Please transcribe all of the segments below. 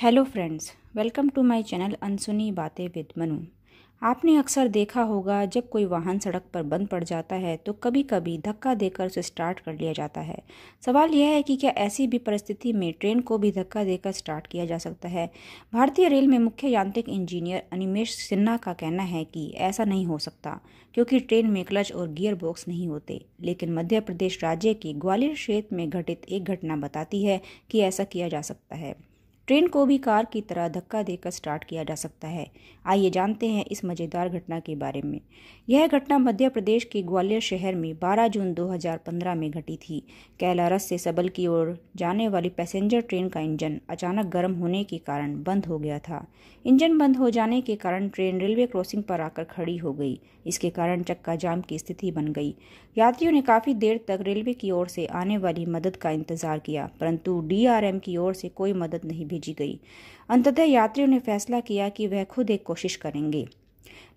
hello friends welcome to my channel अनसुनी बातें with Manu आपने अक्सर देखा होगा जब कोई वाहन सड़क पर बंद पड़ जाता है तो कभी कभी धक्का देकर उसे स्टार्ट कर लिया जाता है सवाल यह है कि क्या ऐसी भी परिस्थिति में ट्रेन को भी धक्का देकर स्टार्ट किया जा सकता है भारतीय रेल में मुख्य यांत्रिक इंजीनियर अनिमेश सिन्हा का कहना है कि ऐसा नहीं हो सकता क्योंकि ट्रेन में क्लच और गियर बॉक्स नहीं होते लेकिन मध्य प्रदेश राज्य के ग्वालियर क्षेत्र में घटित एक घटना बताती है कि ऐसा किया जा सकता है ट्रेन को भी कार की तरह धक्का देकर स्टार्ट किया जा सकता है आइए जानते हैं इस मज़ेदार घटना के बारे में यह घटना मध्य प्रदेश के ग्वालियर शहर में 12 जून 2015 में घटी थी कैलारस से सबल की ओर जाने वाली पैसेंजर ट्रेन का इंजन अचानक गर्म होने के कारण बंद हो गया था इंजन बंद हो जाने के कारण ट्रेन रेलवे क्रॉसिंग पर आकर खड़ी हो गई इसके कारण चक्का जाम की स्थिति बन गई यात्रियों ने काफ़ी देर तक रेलवे की ओर से आने वाली मदद का इंतजार किया परंतु डीआरएम की ओर से कोई मदद नहीं भेजी गई अंततः यात्रियों ने फैसला किया कि वह खुद एक कोशिश करेंगे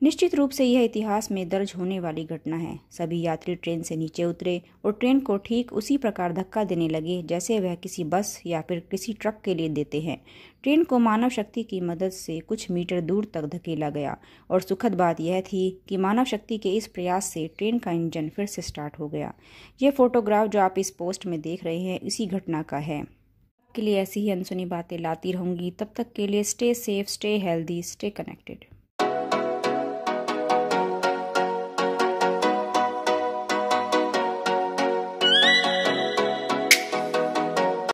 निश्चित रूप से यह इतिहास में दर्ज होने वाली घटना है सभी यात्री ट्रेन से नीचे उतरे और ट्रेन को ठीक उसी प्रकार धक्का देने लगे जैसे वह किसी बस या फिर किसी ट्रक के लिए देते हैं ट्रेन को मानव शक्ति की मदद से कुछ मीटर दूर तक धकेला गया और सुखद बात यह थी कि मानव शक्ति के इस प्रयास से ट्रेन का इंजन फिर से स्टार्ट हो गया यह फोटोग्राफ जो आप इस पोस्ट में देख रहे हैं इसी घटना का है आपके लिए ऐसी ही अनसुनी बातें लाती रहूँगी तब तक के लिए stay safe stay healthy stay connected